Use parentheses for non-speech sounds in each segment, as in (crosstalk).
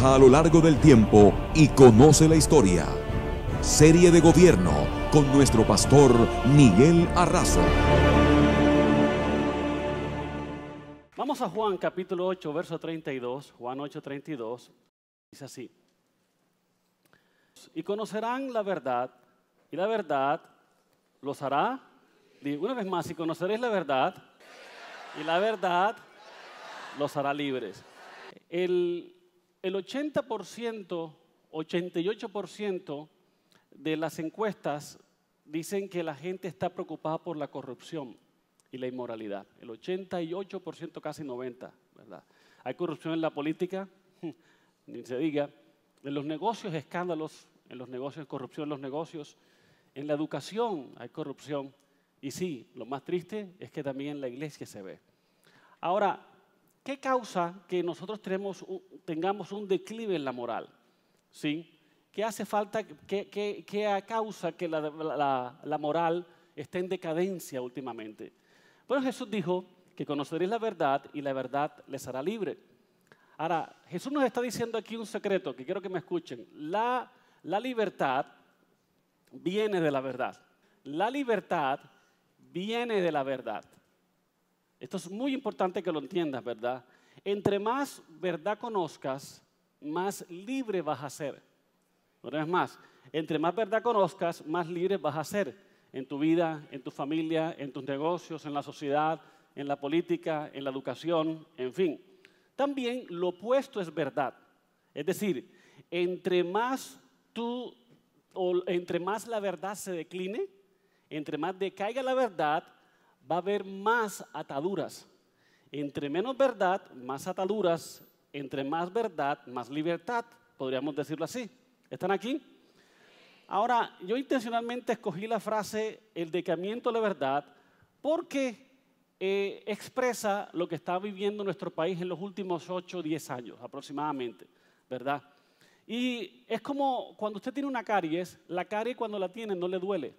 a lo largo del tiempo y conoce la historia. Serie de gobierno con nuestro pastor Miguel Arrazo. Vamos a Juan capítulo 8, verso 32, Juan 8, 32, dice así. Y conocerán la verdad, y la verdad los hará. Una vez más, si conoceréis la verdad, y la verdad los hará libres. El el 80%, 88% de las encuestas dicen que la gente está preocupada por la corrupción y la inmoralidad. El 88%, casi 90%, ¿verdad? Hay corrupción en la política, (laughs) ni se diga. En los negocios, escándalos, en los negocios, corrupción en los negocios. En la educación hay corrupción. Y sí, lo más triste es que también en la iglesia se ve. Ahora, ¿Qué causa que nosotros tenemos, tengamos un declive en la moral? ¿Sí? ¿Qué hace falta? ¿Qué, qué, qué causa que la, la, moral esté en decadencia últimamente? Bueno, Jesús dijo que conoceréis la verdad y la verdad les hará libre. Ahora, Jesús nos está diciendo aquí un secreto que quiero que me escuchen. La, la libertad viene de la verdad. La libertad viene de la verdad. Esto es muy importante que lo entiendas, ¿verdad? Entre más verdad conozcas, más libre vas a ser. Una vez más, entre más verdad conozcas, más libre vas a ser en tu vida, en tu familia, en tus negocios, en la sociedad, en la política, en la educación, en fin. También lo opuesto es verdad. Es decir, entre más tú entre más la verdad se decline, entre más decaiga la verdad, va a haber más ataduras. Entre menos verdad, más ataduras. Entre más verdad, más libertad, podríamos decirlo así. ¿Están aquí? Ahora, yo intencionalmente escogí la frase el decamiento de la verdad porque eh, expresa lo que está viviendo nuestro país en los últimos 8 o 10 años aproximadamente, ¿verdad? Y es como cuando usted tiene una caries, la caries cuando la tiene no le duele.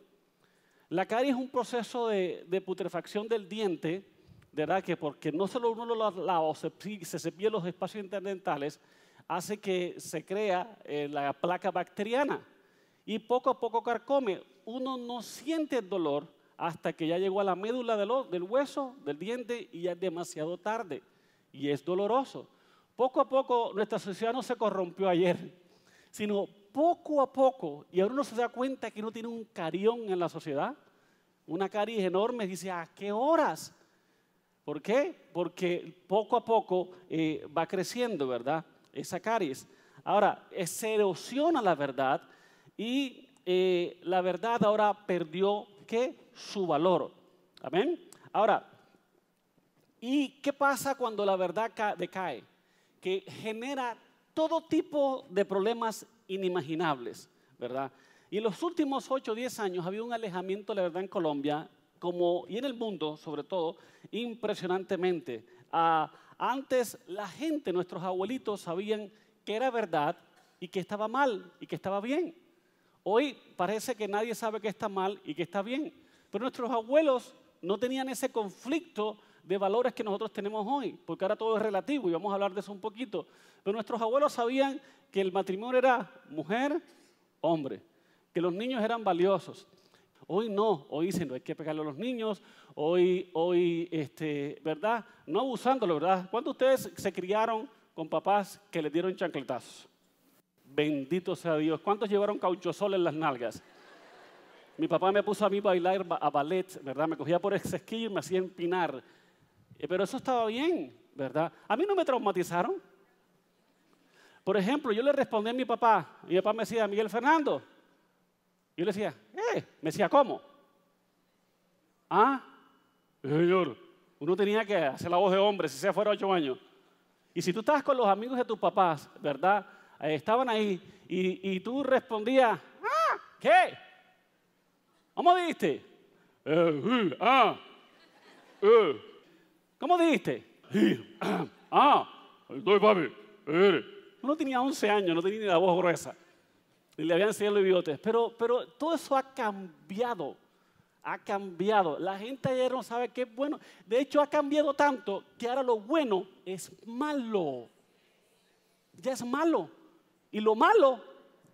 La caries es un proceso de, putrefacción del diente, ¿verdad? Que porque no solo uno lo lava se, se cepilla los espacios interdentales, hace que se crea eh, la placa bacteriana y poco a poco carcome. Uno no siente el dolor hasta que ya llegó a la médula del, del hueso, del diente, y ya es demasiado tarde. Y es doloroso. Poco a poco nuestra sociedad no se corrompió ayer, sino poco a poco, y ahora uno se da cuenta que uno tiene un carión en la sociedad, una caries enorme, dice, ¿a ah, qué horas? ¿Por qué? Porque poco a poco eh, va creciendo, ¿verdad? Esa caries. Ahora, se erosiona la verdad y eh, la verdad ahora perdió, ¿qué? Su valor. Amén. Ahora, ¿y qué pasa cuando la verdad decae? Que genera todo tipo de problemas inimaginables, ¿verdad? Y en los últimos 8 o 10 años ha habido un alejamiento, la verdad, en Colombia como, y en el mundo, sobre todo, impresionantemente. Ah, antes la gente, nuestros abuelitos, sabían que era verdad y que estaba mal y que estaba bien. Hoy parece que nadie sabe que está mal y que está bien. Pero nuestros abuelos no tenían ese conflicto de valores que nosotros tenemos hoy, porque ahora todo es relativo y vamos a hablar de eso un poquito. Pero nuestros abuelos sabían que el matrimonio era mujer, hombre, que los niños eran valiosos. Hoy no, hoy dicen, no hay que pegarle a los niños, hoy, hoy, este, ¿verdad? No abusándolo, ¿verdad? ¿Cuántos de ustedes se criaron con papás que les dieron chancletazos? Bendito sea Dios. ¿Cuántos llevaron cauchosol en las nalgas? Mi papá me puso a mí a bailar a ballet, ¿verdad? Me cogía por el sesquillo y me hacía empinar. Eh, pero eso estaba bien, ¿verdad? A mí no me traumatizaron. Por ejemplo, yo le respondí a mi papá, mi papá me decía, Miguel Fernando. Yo le decía, eh, me decía, ¿cómo? Ah, señor, uno tenía que hacer la voz de hombre, si se fuera ocho años. Y si tú estabas con los amigos de tus papás, ¿verdad? Eh, estaban ahí y, tú respondías, ah, ¿qué? ¿Cómo dijiste? Eh, ah, eh". ¿Cómo dijiste? (clears throat) ah, ahí estoy, papi. Uno tenía 11 años, no tenía ni la voz gruesa. Y le habían enseñado los bigotes. Pero, pero todo eso ha cambiado. Ha cambiado. La gente ayer no sabe qué es bueno. De hecho, ha cambiado tanto que ahora lo bueno es malo. Ya es malo. Y lo malo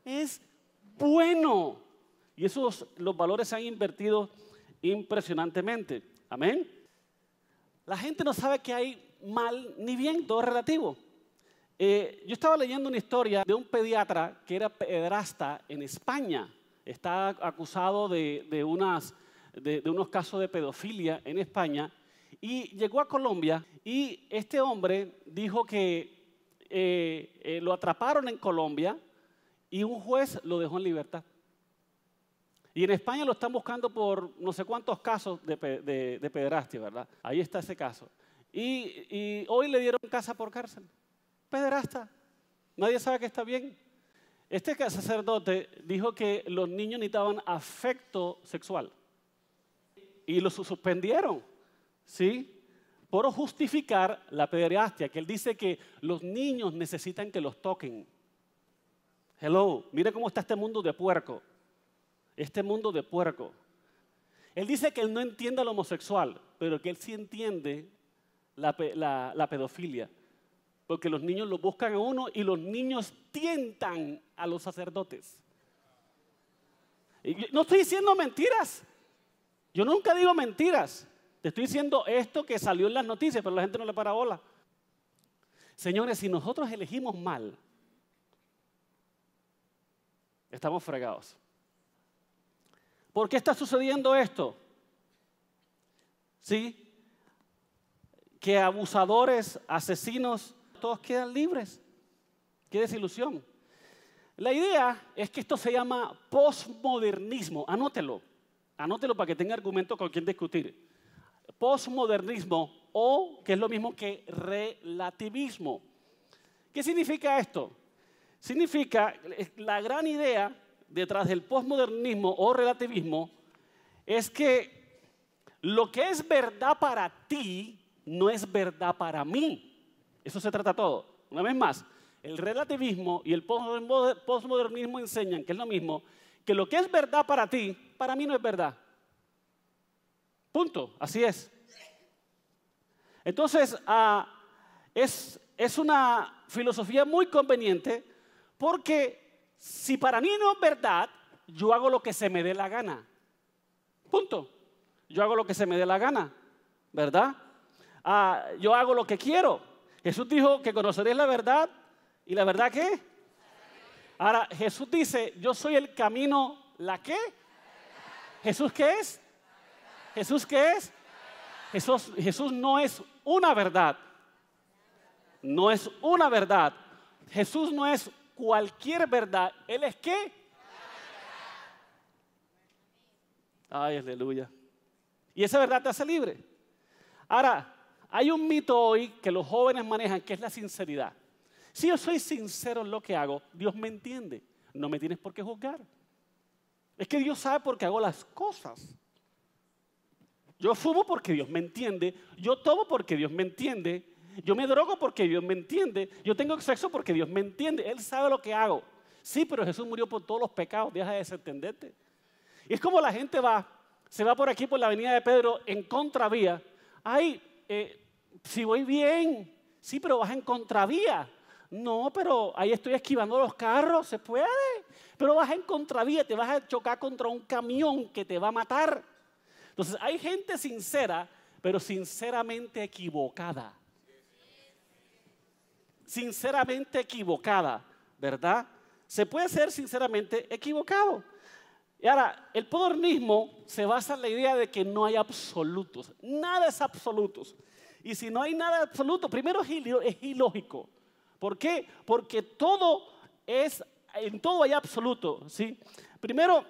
es bueno. Y esos los valores se han invertido impresionantemente. Amén. La gente no sabe que hay mal ni bien, todo relativo. Eh, yo estaba leyendo una historia de un pediatra que era pedrasta en España. Está acusado de, de, unos casos de pedofilia en España. Y llegó a Colombia y este hombre dijo que eh, eh, lo atraparon en Colombia y un juez lo dejó en libertad. Y en España lo están buscando por no sé cuántos casos de, pederastia, ¿verdad? Ahí está ese caso. Y, hoy le dieron casa por cárcel. Pederasta. Nadie sabe que está bien. Este sacerdote dijo que los niños necesitaban afecto sexual. Y lo suspendieron, ¿sí? Por justificar la pederastia, que él dice que los niños necesitan que los toquen. Hello, mire cómo está este mundo de puerco este mundo de puerco. Él dice que él no entiende al homosexual, pero que él sí entiende la, pedofilia. Porque los niños lo buscan a uno y los niños tientan a los sacerdotes. no estoy diciendo mentiras. Yo nunca digo mentiras. Te estoy diciendo esto que salió en las noticias, pero la gente no le para bola. Señores, si nosotros elegimos mal, estamos fregados. ¿Por qué está sucediendo esto? ¿Sí? Que abusadores, asesinos, todos quedan libres. Qué desilusión. La idea es que esto se llama posmodernismo. Anótelo. Anótelo para que tenga argumento con quien discutir. Postmodernismo o, que es lo mismo que relativismo. ¿Qué significa esto? Significa eh, la gran idea detrás del posmodernismo o relativismo es que lo que es verdad para ti no es verdad para mí. Eso se trata todo. Una vez más, el relativismo y el posmodernismo enseñan que es lo mismo, que lo que es verdad para ti, para mí no es verdad. Punto, así es. Entonces, ah, es, es una filosofía muy conveniente porque si para mí no es verdad, yo hago lo que se me dé la gana. Punto. Yo hago lo que se me dé la gana, ¿verdad? Ah, yo hago lo que quiero. Jesús dijo que conoceréis la verdad y la verdad qué. Ahora Jesús dice, yo soy el camino, ¿la qué? Jesús qué es? Jesús qué es? Jesús, Jesús no es una verdad. No es una verdad. Jesús no es cualquier verdad. Él es qué? Ay, aleluya. Y esa verdad te hace libre. Ahora, hay un mito hoy que los jóvenes manejan, que es la sinceridad. Si yo soy sincero en lo que hago, Dios me entiende. No me tienes por qué juzgar. Es que Dios sabe por qué hago las cosas. Yo fumo porque Dios me entiende. Yo tomo porque Dios me entiende. Yo me drogo porque Dios me entiende. Yo tengo sexo porque Dios me entiende. Él sabe lo que hago. Sí, pero Jesús murió por todos los pecados. Deja de desentenderte. Y es como la gente va, se va por aquí, por la avenida de Pedro, en contravía. Ay, eh, si voy bien. Sí, pero vas en contravía. No, pero ahí estoy esquivando los carros. Se puede. Pero vas en contravía. Te vas a chocar contra un camión que te va a matar. Entonces, hay gente sincera, pero sinceramente equivocada sinceramente equivocada, ¿verdad? Se puede ser sinceramente equivocado. Y ahora, el mismo se basa en la idea de que no hay absolutos, nada es absoluto. Y si no hay nada absoluto, primero es ilógico. ¿Por qué? Porque todo es, en todo hay absoluto, ¿sí? Primero,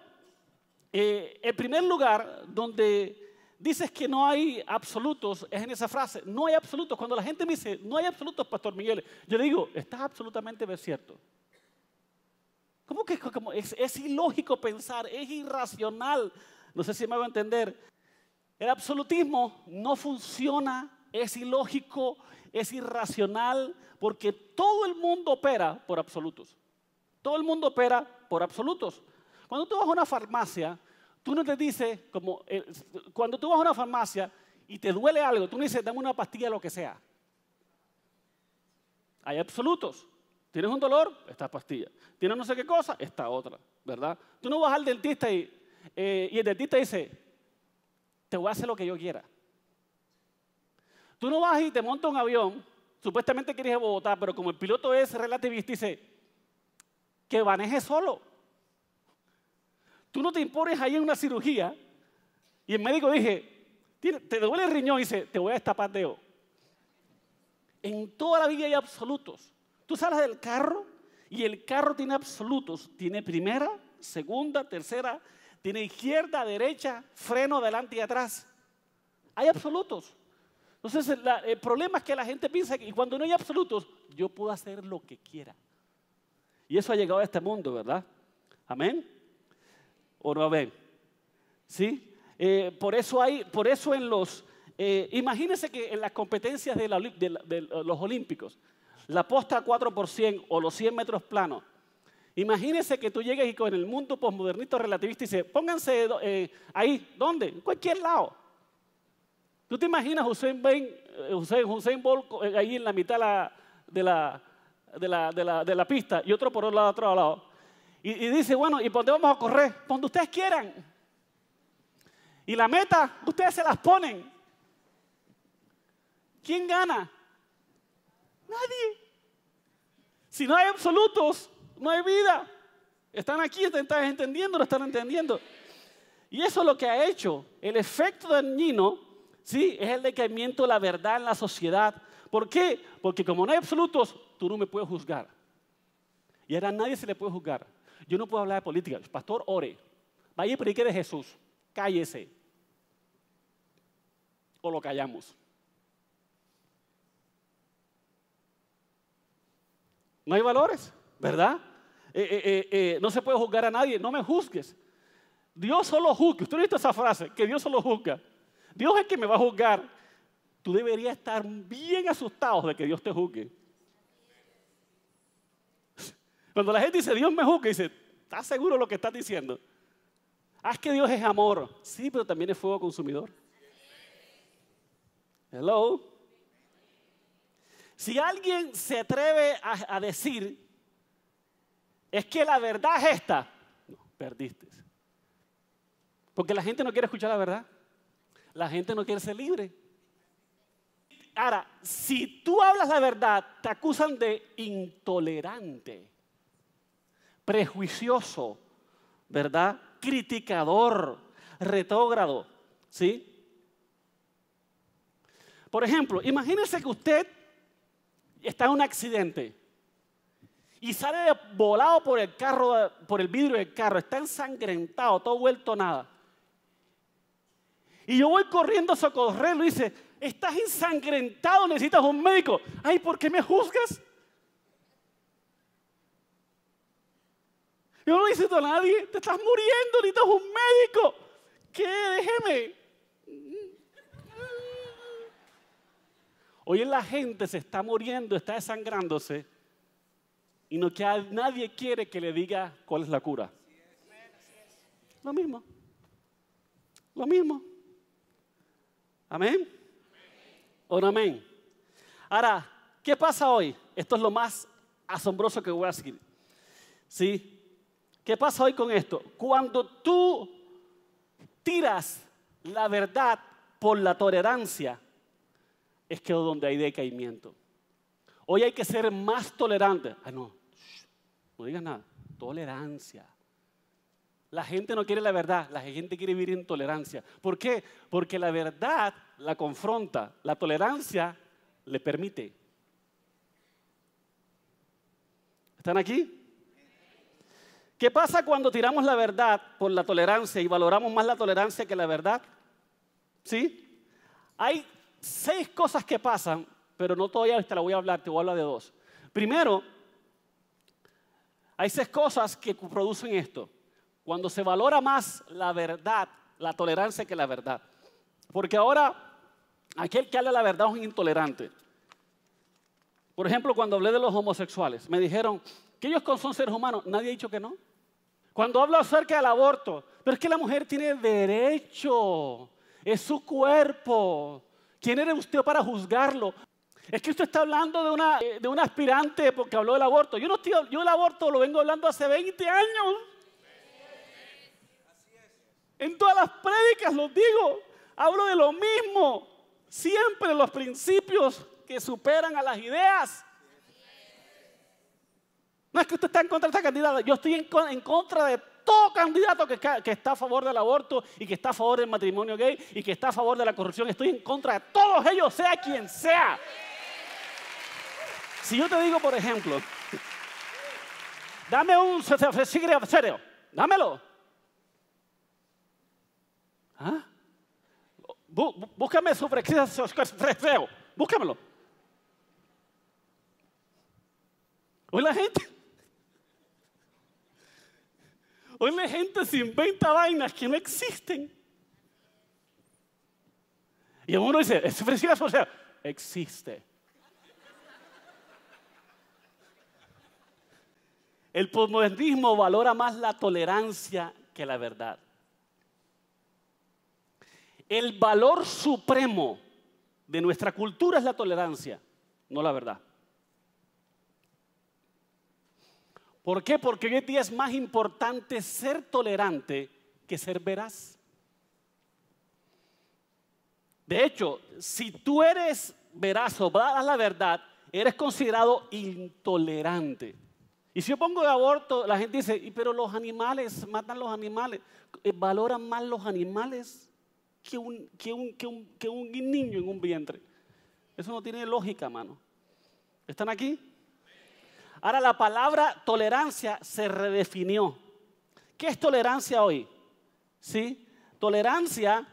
el eh, primer lugar donde dices que no hay absolutos, es en esa frase, no hay absolutos. Cuando la gente me dice, no hay absolutos, Pastor Miguel, yo le digo, estás absolutamente cierto. ¿Cómo que es, es, ilógico pensar, es irracional? No sé si me va a entender. El absolutismo no funciona, es ilógico, es irracional, porque todo el mundo opera por absolutos. Todo el mundo opera por absolutos. Cuando tú vas a una farmacia, Tú no te dices, como eh, cuando tú vas a una farmacia y te duele algo, tú no dices, dame una pastilla, lo que sea. Hay absolutos. Tienes un dolor, esta pastilla. Tienes no sé qué cosa, esta otra, ¿verdad? Tú no vas al dentista eh, y, el dentista dice, te voy a hacer lo que yo quiera. Tú no vas y te montas un avión, supuestamente quieres ir a Bogotá, pero como el piloto es relativista, dice, que maneje solo. Tú no te impones ahí en una cirugía y el médico dice, te duele el riñón y dice, te voy a destapar En toda la vida hay absolutos. Tú sales del carro y el carro tiene absolutos. Tiene primera, segunda, tercera, tiene izquierda, derecha, freno adelante y atrás. Hay absolutos. Entonces el problema es que la gente piensa que cuando no hay absolutos, yo puedo hacer lo que quiera. Y eso ha llegado a este mundo, ¿verdad? Amén. ¿O no ven? ¿Sí? Eh, por eso hay, por eso en los, eh, imagínense que en las competencias de, los olímpicos, la posta 4 por 100 o los 100 metros planos, imagínense que tú llegues y con el mundo postmodernista relativista y dices, pónganse eh, ahí, ¿dónde? En cualquier lado. ¿Tú te imaginas Hussein, ben, Hussein, Hussein eh, ahí en la mitad de, la, pista y otro por otro lado, otro lado? Y, dice, bueno, ¿y por dónde vamos a correr? cuando ustedes quieran. Y la meta, ustedes se las ponen. ¿Quién gana? Nadie. Si no hay absolutos, no hay vida. Están aquí, están entendiendo, lo están entendiendo. Y eso es lo que ha hecho. El efecto dañino, sí, es el que miento la verdad en la sociedad. ¿Por qué? Porque como no hay absolutos, tú no me puedes juzgar. Y ahora nadie se le puede juzgar. Yo no puedo hablar de política. pastor, ore. Vaya y predique de Jesús. Cállese. O lo callamos. No hay valores, ¿verdad? Eh, eh, eh, no se puede juzgar a nadie. No me juzgues. Dios solo juzga. Usted ha visto esa frase, que Dios solo juzga. Dios es que me va a juzgar. Tú deberías estar bien asustado de que Dios te juzgue. Cuando la gente dice, Dios me juzga, dice, ¿Estás seguro de lo que estás diciendo? Haz que Dios es amor. Sí, pero también es fuego consumidor. Hello. Si alguien se atreve a, a decir, es que la verdad es esta, no, perdiste. Porque la gente no quiere escuchar la verdad. La gente no quiere ser libre. Ahora, si tú hablas la verdad, te acusan de intolerante prejuicioso, ¿verdad? Criticador, retrógrado, ¿sí? Por ejemplo, imagínese que usted está en un accidente y sale volado por el carro, por el vidrio del carro, está ensangrentado, todo vuelto nada. Y yo voy corriendo a socorrerlo y dice, estás ensangrentado, necesitas un médico. Ay, ¿por qué me juzgas? Yo no necesito a nadie. Te estás muriendo, necesitas un médico. ¿Qué? Déjeme. Hoy en la gente se está muriendo, está desangrándose y no que nadie quiere que le diga cuál es la cura. Lo mismo. Lo mismo. Amén. O amén. Ahora, ¿qué pasa hoy? Esto es lo más asombroso que voy a decir. Sí, ¿Qué pasa hoy con esto? Cuando tú tiras la verdad por la tolerancia, es que donde hay decaimiento. Hoy hay que ser más tolerante. Ah, no, no digas nada. Tolerancia. La gente no quiere la verdad, la gente quiere vivir en tolerancia. ¿Por qué? Porque la verdad la confronta, la tolerancia le permite. ¿Están aquí? ¿Qué pasa cuando tiramos la verdad por la tolerancia y valoramos más la tolerancia que la verdad? ¿Sí? Hay seis cosas que pasan, pero no todavía te la voy a hablar, te voy a hablar de dos. Primero, hay seis cosas que producen esto. Cuando se valora más la verdad, la tolerancia que la verdad. Porque ahora, aquel que habla la verdad es un intolerante. Por ejemplo, cuando hablé de los homosexuales, me dijeron que ellos son seres humanos. Nadie ha dicho que no. Cuando hablo acerca del aborto, pero es que la mujer tiene derecho, es su cuerpo. ¿Quién eres usted para juzgarlo? Es que usted está hablando de una, de aspirante porque habló del aborto. Yo, no estoy, yo el aborto lo vengo hablando hace 20 años. En todas las prédicas lo digo. Hablo de lo mismo. Siempre los principios que superan a las ideas. No es que usted está en contra de esta candidata, yo estoy en, contra de todo candidato que, está a favor del aborto y que está a favor del matrimonio gay y que está a favor de la corrupción. Estoy en contra de todos ellos, sea quien sea. Si yo te digo, por ejemplo, dame un serio, dámelo. ¿Ah? búscame su búscamelo. Hoy la gente Hoy la gente se inventa vainas que no existen. Y uno dice, es precioso, o sea, existe. El postmodernismo valora más la tolerancia que la verdad. El valor supremo de nuestra cultura es la tolerancia, no la verdad. ¿Por qué? Porque hoy en día es más importante ser tolerante que ser veraz. De hecho, si tú eres veraz o das la verdad, eres considerado intolerante. Y si yo pongo de aborto, la gente dice, pero los animales, matan los animales, eh, valoran más los animales que un, que un, que un niño en un vientre. Eso no tiene lógica, mano. ¿Están aquí? Ahora la palabra tolerancia se redefinió. ¿Qué es tolerancia hoy? ¿Sí? Tolerancia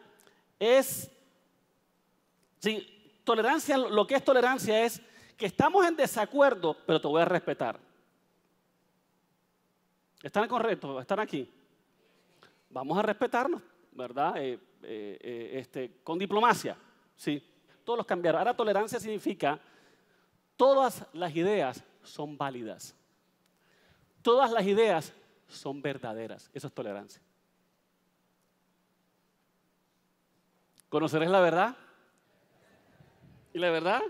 es, sí, tolerancia, lo que es tolerancia es que estamos en desacuerdo, pero te voy a respetar. ¿Están correctos? ¿Están aquí? Vamos a respetarnos, ¿verdad? Eh, eh, eh, este, con diplomacia, ¿sí? Todos los cambiaron. Ahora tolerancia significa todas las ideas son válidas. Todas las ideas son verdaderas. Eso es tolerancia. ¿Conocerás la verdad? ¿Y la verdad?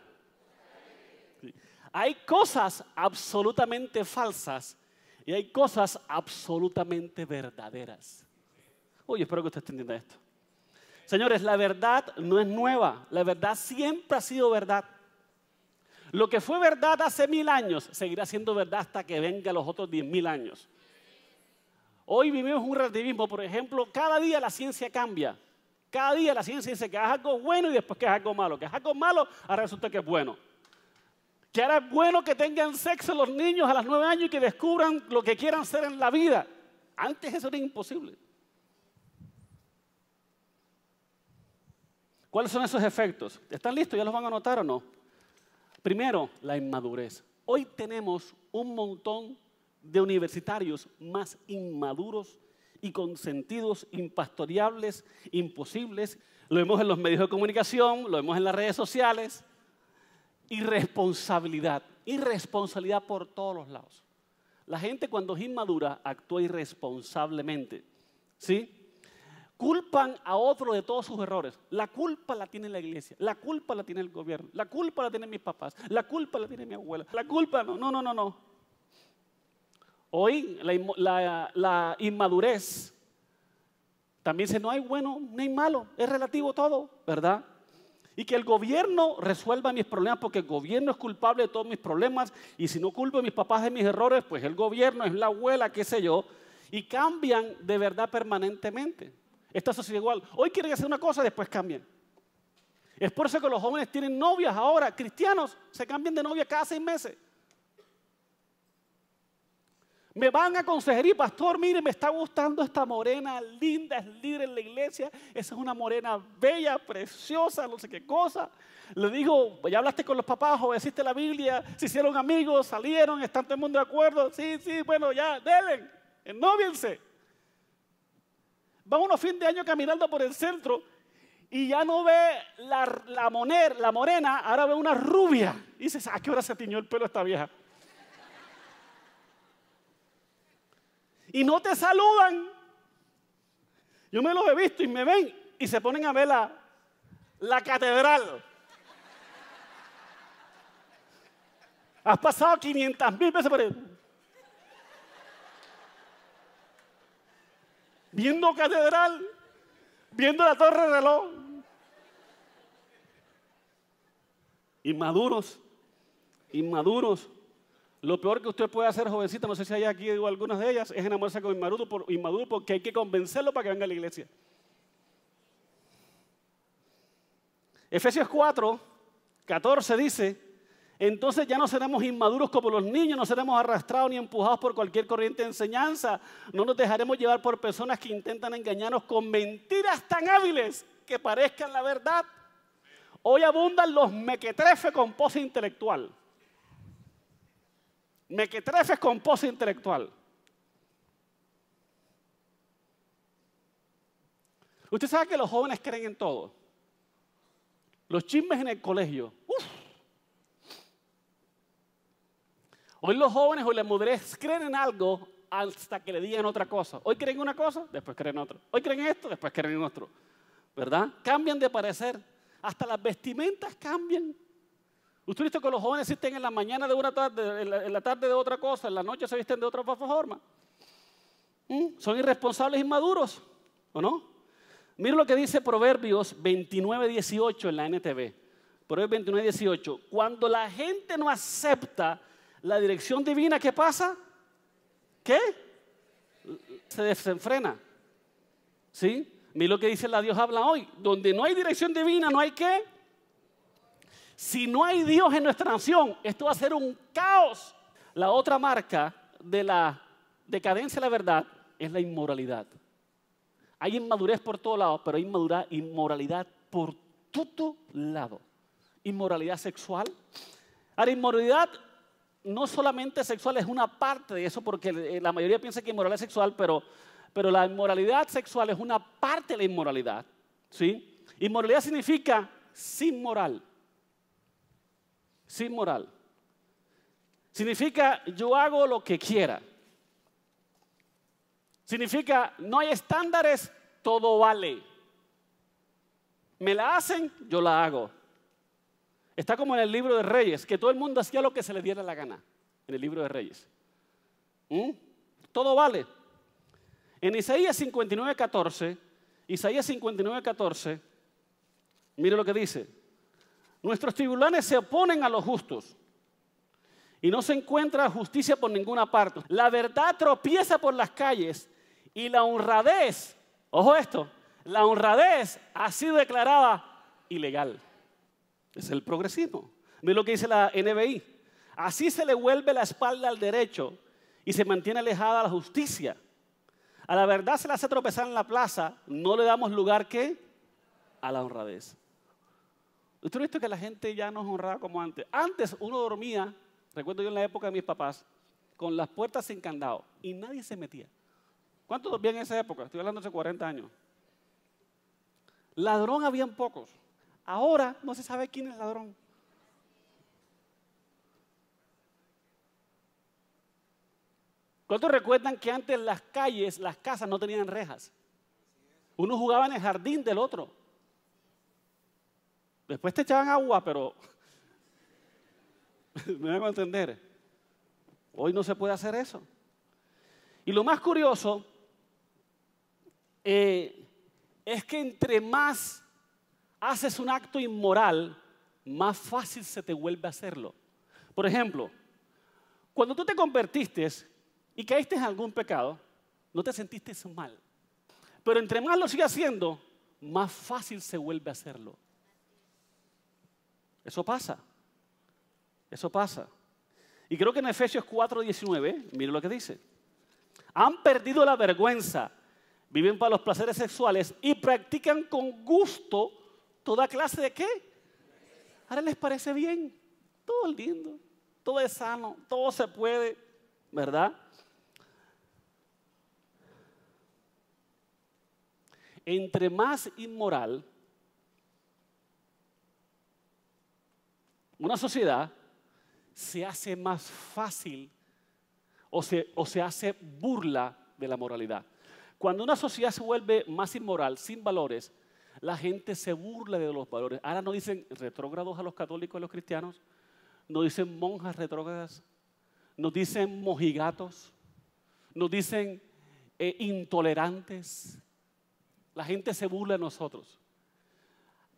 Hay cosas absolutamente falsas y hay cosas absolutamente verdaderas. Uy, espero que usted entendiendo esto. Señores, la verdad no es nueva. La verdad siempre ha sido verdad. Lo que fue verdad hace mil años seguirá siendo verdad hasta que venga los otros diez mil años. Hoy vivimos un relativismo, por ejemplo, cada día la ciencia cambia. Cada día la ciencia dice que es algo bueno y después que es algo malo. Que es algo malo, ahora resulta que es bueno. Que ahora es bueno que tengan sexo los niños a los nueve años y que descubran lo que quieran ser en la vida. Antes eso era imposible. ¿Cuáles son esos efectos? ¿Están listos? ¿Ya los van a anotar o no? Primero, la inmadurez. Hoy tenemos un montón de universitarios más inmaduros y con sentidos impastoreables, imposibles. Lo vemos en los medios de comunicación, lo vemos en las redes sociales. Irresponsabilidad, irresponsabilidad por todos los lados. La gente cuando es inmadura actúa irresponsablemente. ¿Sí? Culpan a otro de todos sus errores. La culpa la tiene la iglesia, la culpa la tiene el gobierno, la culpa la tienen mis papás, la culpa la tiene mi abuela, la culpa no, no, no, no. Hoy la, inmadurez también se no hay bueno ni hay malo, es relativo todo, ¿verdad? Y que el gobierno resuelva mis problemas porque el gobierno es culpable de todos mis problemas y si no culpo a mis papás de mis errores, pues el gobierno es la abuela, qué sé yo, y cambian de verdad permanentemente. Esta sociedad igual. Hoy quieren hacer una cosa, después cambien. Es por eso que los jóvenes tienen novias ahora. Cristianos se cambian de novia cada seis meses. Me van a y pastor, mire, me está gustando esta morena linda, es líder en la iglesia. Esa es una morena bella, preciosa, no sé qué cosa. Le digo, ya hablaste con los papás, obedeciste la Biblia, se hicieron amigos, salieron, están todo el mundo de acuerdo. Sí, sí, bueno, ya, denle, ennoviense. Va unos fin de año caminando por el centro y ya no ve la, la, la morena, ahora ve una rubia. Y dices, ¿a ah, qué hora se tiñó el pelo esta vieja? Y no te saludan. Yo me los he visto y me ven y se ponen a ver la, catedral. Has pasado 500 mil veces por ahí. viendo catedral, viendo la torre de reloj. Inmaduros, inmaduros. Lo peor que usted puede hacer, jovencita, no sé si hay aquí digo, algunas de ellas, es enamorarse con inmaduro, inmaduro porque hay que convencerlo para que venga a la iglesia. Efesios 4, 14 dice, entonces ya no seremos inmaduros como los niños, no seremos arrastrados ni empujados por cualquier corriente de enseñanza, no nos dejaremos llevar por personas que intentan engañarnos con mentiras tan hábiles que parezcan la verdad. Hoy abundan los mequetrefes con pose intelectual. Mequetrefes con pose intelectual. Usted sabe que los jóvenes creen en todo. Los chismes en el colegio, Hoy los jóvenes o las mujeres creen en algo hasta que le digan otra cosa. Hoy creen una cosa, después creen otra. Hoy creen esto, después creen en otro. ¿Verdad? Cambian de parecer. Hasta las vestimentas cambian. Usted ha visto que los jóvenes existen en la mañana de una tarde, en la, tarde de otra cosa, en la noche se visten de otra forma. ¿Mm? Son irresponsables inmaduros, ¿o no? Mira lo que dice Proverbios 29, 18 en la NTV. Proverbios 29, 18. Cuando la gente no acepta la dirección divina, ¿qué pasa? ¿Qué? Se desenfrena. ¿Sí? Mira lo que dice la Dios habla hoy. Donde no hay dirección divina, no hay qué. Si no hay Dios en nuestra nación, esto va a ser un caos. La otra marca de la decadencia de la verdad es la inmoralidad. Hay inmadurez por todos lados, pero hay inmoralidad por todo lado. Inmoralidad sexual. Ahora, inmoralidad no solamente sexual, es una parte de eso, porque eh, la mayoría piensa que inmoral es sexual, pero, pero la inmoralidad sexual es una parte de la inmoralidad. ¿sí? Inmoralidad significa sin moral. Sin moral. Significa yo hago lo que quiera. Significa no hay estándares, todo vale. Me la hacen, yo la hago. Está como en el libro de Reyes, que todo el mundo hacía lo que se le diera la gana, en el libro de Reyes. ¿Mm? Todo vale. En Isaías 59.14, Isaías 59.14, mire lo que dice. Nuestros tribunales se oponen a los justos y no se encuentra justicia por ninguna parte. La verdad tropieza por las calles y la honradez, ojo esto, la honradez ha sido declarada ilegal. Es el progresismo. Miren lo que dice la NBI. Así se le vuelve la espalda al derecho y se mantiene alejada la justicia. A la verdad se le hace tropezar en la plaza, no le damos lugar que a la honradez. Usted ha visto que la gente ya no es honrada como antes. Antes uno dormía, recuerdo yo en la época de mis papás, con las puertas sin candado y nadie se metía. ¿Cuántos dormían en esa época? Estoy hablando hace 40 años. Ladrón habían pocos. Ahora no se sabe quién es el ladrón. ¿Cuántos recuerdan que antes las calles, las casas no tenían rejas? Uno jugaba en el jardín del otro. Después te echaban agua, pero (laughs) me van a entender. Hoy no se puede hacer eso. Y lo más curioso eh, es que entre más haces un acto inmoral, más fácil se te vuelve a hacerlo. Por ejemplo, cuando tú te convertiste y caíste en algún pecado, no te sentiste mal. Pero entre más lo sigues haciendo, más fácil se vuelve a hacerlo. Eso pasa. Eso pasa. Y creo que en Efesios 4:19, mire lo que dice. Han perdido la vergüenza, viven para los placeres sexuales y practican con gusto toda clase de qué. Ahora les parece bien, todo es lindo, todo es sano, todo se puede, ¿verdad? Entre más inmoral una sociedad, se hace más fácil o se, o se hace burla de la moralidad. Cuando una sociedad se vuelve más inmoral, sin valores, la gente se burla de los valores. Ahora no dicen retrógrados a los católicos y a los cristianos, nos dicen monjas retrógradas, nos dicen mojigatos, nos dicen eh, intolerantes. La gente se burla de nosotros.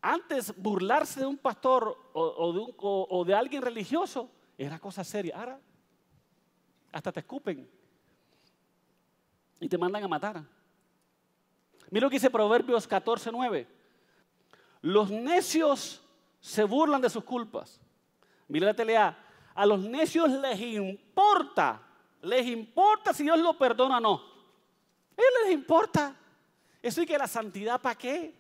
Antes burlarse de un pastor o, de, o de alguien religioso era cosa seria. Ahora hasta te escupen y te mandan a matar. Mira lo que dice Proverbios 14, 9. Los necios se burlan de sus culpas. Mira la telea. A los necios les importa, les importa si Dios lo perdona o no. A les importa. Eso y que la santidad, ¿para qué?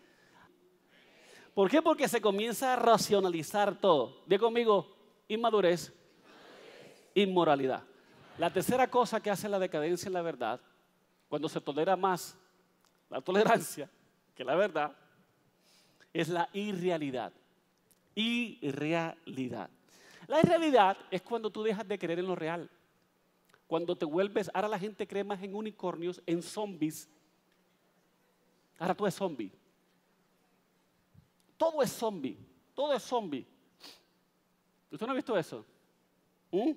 ¿Por qué? Porque se comienza a racionalizar todo. de conmigo, inmadurez, inmoralidad. La tercera cosa que hace la decadencia en la verdad, cuando se tolera más la tolerancia, que la verdad, es la irrealidad. Irrealidad. La irrealidad es cuando tú dejas de creer en lo real. Cuando te vuelves, ahora la gente cree más en unicornios, en zombies. Ahora tú eres zombie. Todo es zombie. Todo es zombie. ¿Usted no ha visto eso? ¿Mm?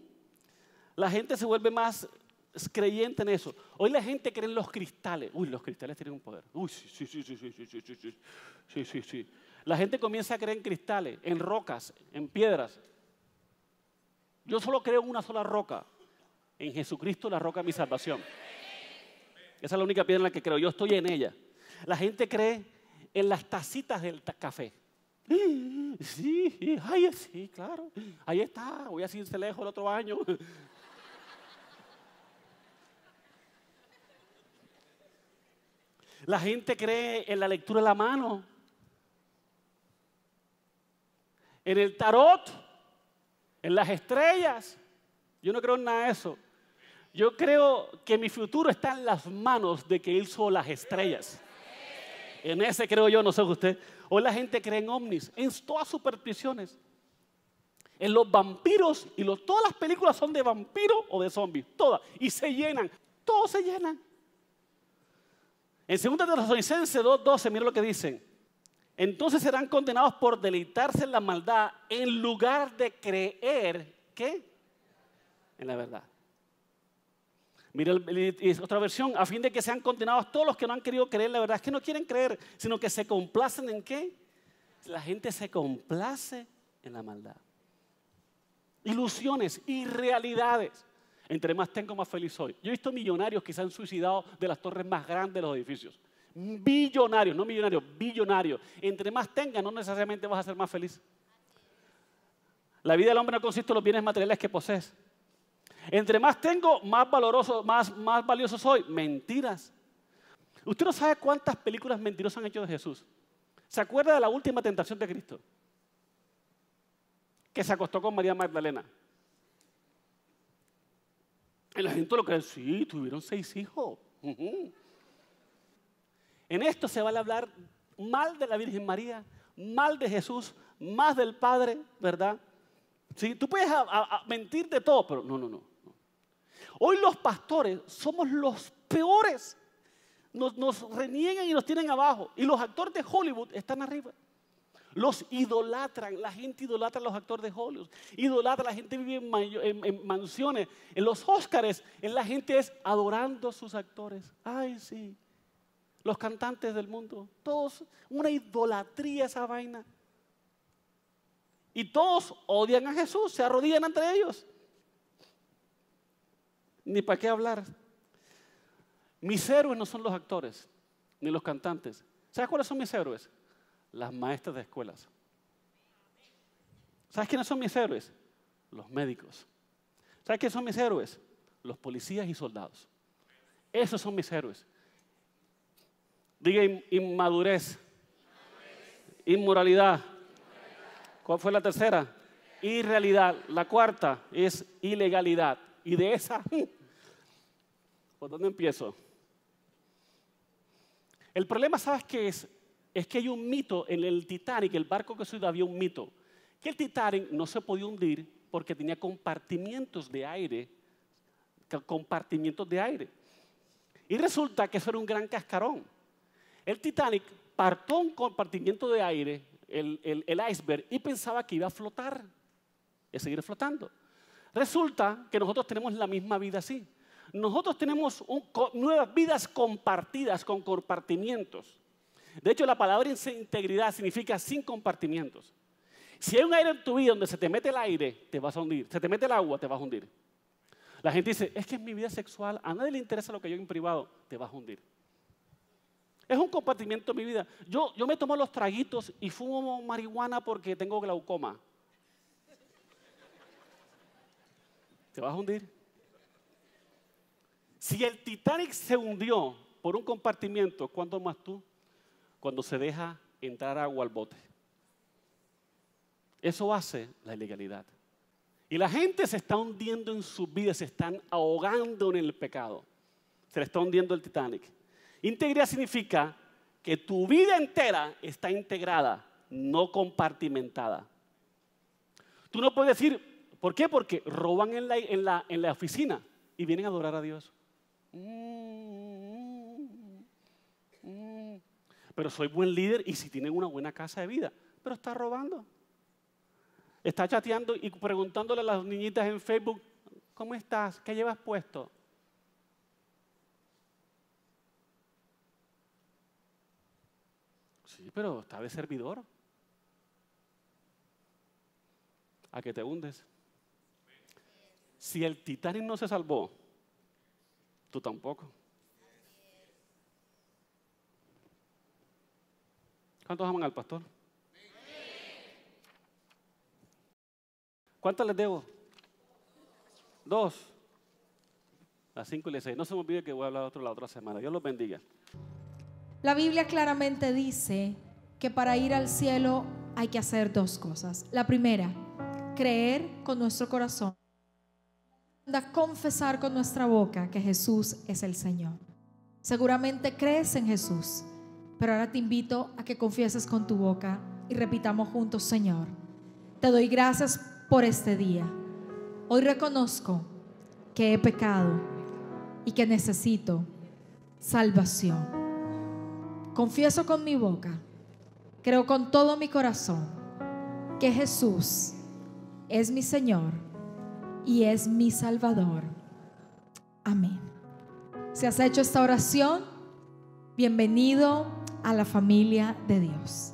La gente se vuelve más es creyente en eso. Hoy la gente cree en los cristales. Uy, los cristales tienen un poder. Uy, sí, sí, sí, sí, sí, sí, sí, sí, sí, sí, sí. La gente comienza a creer en cristales, en rocas, en piedras. Yo solo creo en una sola roca, en Jesucristo, la roca de mi salvación. Esa es la única piedra en la que creo. Yo estoy en ella. La gente cree en las tacitas del café. Sí, sí, ay, sí, claro. Ahí está, voy a irse lejos el otro año. La gente cree en la lectura de la mano, en el tarot, en las estrellas. Yo no creo en nada de eso. Yo creo que mi futuro está en las manos de que hizo las estrellas. En ese creo yo, no sé usted. Hoy la gente cree en ovnis, en todas supersticiones. En los vampiros y los, todas las películas son de vampiros o de zombies, todas. Y se llenan, todos se llenan. En 2 dos 2.12, mira lo que dicen. Entonces serán condenados por deleitarse en la maldad en lugar de creer que en la verdad. Mira otra versión, a fin de que sean condenados todos los que no han querido creer la verdad, es que no quieren creer, sino que se complacen en qué? La gente se complace en la maldad. Ilusiones y realidades. Entre más tengo, más feliz soy. Yo he visto millonarios que se han suicidado de las torres más grandes de los edificios. Billonarios, no millonarios, billonarios. Entre más tengas, no necesariamente vas a ser más feliz. La vida del hombre no consiste en los bienes materiales que posees. Entre más tengo, más valoroso, más, más valioso soy. Mentiras. Usted no sabe cuántas películas mentirosas han hecho de Jesús. ¿Se acuerda de la última tentación de Cristo? Que se acostó con María Magdalena la gente lo cree, sí, tuvieron seis hijos. En esto se vale hablar mal de la Virgen María, mal de Jesús, más del Padre, ¿verdad? Sí, tú puedes mentir de todo, pero no, no, no. Hoy los pastores somos los peores. nos reniegan y nos tienen abajo. Y los actores de Hollywood están arriba. Los idolatran, la gente idolatra a los actores de Hollywood, idolatra, la gente vive en, mansiones, en los Oscars, en la gente es adorando a sus actores. Ay, sí. Los cantantes del mundo, todos, una idolatría esa vaina. Y todos odian a Jesús, se arrodillan ante ellos. Ni para qué hablar. Mis héroes no son los actores, ni los cantantes. ¿Sabes cuáles son mis héroes? las maestras de escuelas. ¿Sabes quiénes son mis héroes? Los médicos. ¿Sabes quiénes son mis héroes? Los policías y soldados. Esos son mis héroes. Diga inmadurez, inmoralidad. ¿Cuál fue la tercera? Irrealidad. La cuarta es ilegalidad. Y de esa, (laughs) ¿por dónde empiezo? El problema, ¿sabes qué es? es que hay un mito en el Titanic, el barco que se había un mito, que el Titanic no se podía hundir porque tenía compartimientos de aire, compartimientos de aire. Y resulta que eso era un gran cascarón. El Titanic partó un compartimiento de aire, el, iceberg, y pensaba que iba a flotar, y a seguir flotando. Resulta que nosotros tenemos la misma vida así. Nosotros tenemos nuevas vidas compartidas con compartimientos. De hecho, la palabra integridad significa sin compartimientos. Si hay un aire en tu vida donde se te mete el aire, te vas a hundir. Se te mete el agua, te vas a hundir. La gente dice, es que en mi vida sexual a nadie le interesa lo que yo en privado, te vas a hundir. Es un compartimiento de mi vida. Yo, yo me tomo los traguitos y fumo marihuana porque tengo glaucoma. Te vas a hundir. Si el Titanic se hundió por un compartimiento, ¿cuánto más tú? cuando se deja entrar agua al bote. Eso hace la ilegalidad. Y la gente se está hundiendo en sus vidas, se están ahogando en el pecado. Se le está hundiendo el Titanic. Integridad significa que tu vida entera está integrada, no compartimentada. Tú no puedes decir, ¿por qué? Porque roban en la, en la, oficina y vienen a adorar a Dios. Mmm. pero soy buen líder y si tienen una buena casa de vida, pero está robando. Está chateando y preguntándole a las niñitas en Facebook, ¿cómo estás? ¿Qué llevas puesto? Sí, pero está de servidor. ¿A qué te hundes? Si el Titanic no se salvó, tú tampoco. ¿Cuántos aman al pastor? ¿Cuántos les debo? Dos. Las cinco y las seis. No se me olvide que voy a hablar otro la otra semana. Dios los bendiga. La Biblia claramente dice que para ir al cielo hay que hacer dos cosas. La primera, creer con nuestro corazón. La confesar con nuestra boca que Jesús es el Señor. Seguramente crees en Jesús. Pero ahora te invito a que confieses con tu boca y repitamos juntos, Señor, te doy gracias por este día. Hoy reconozco que he pecado y que necesito salvación. Confieso con mi boca, creo con todo mi corazón que Jesús es mi Señor y es mi Salvador. Amén. Si has hecho esta oración, bienvenido a la familia de Dios.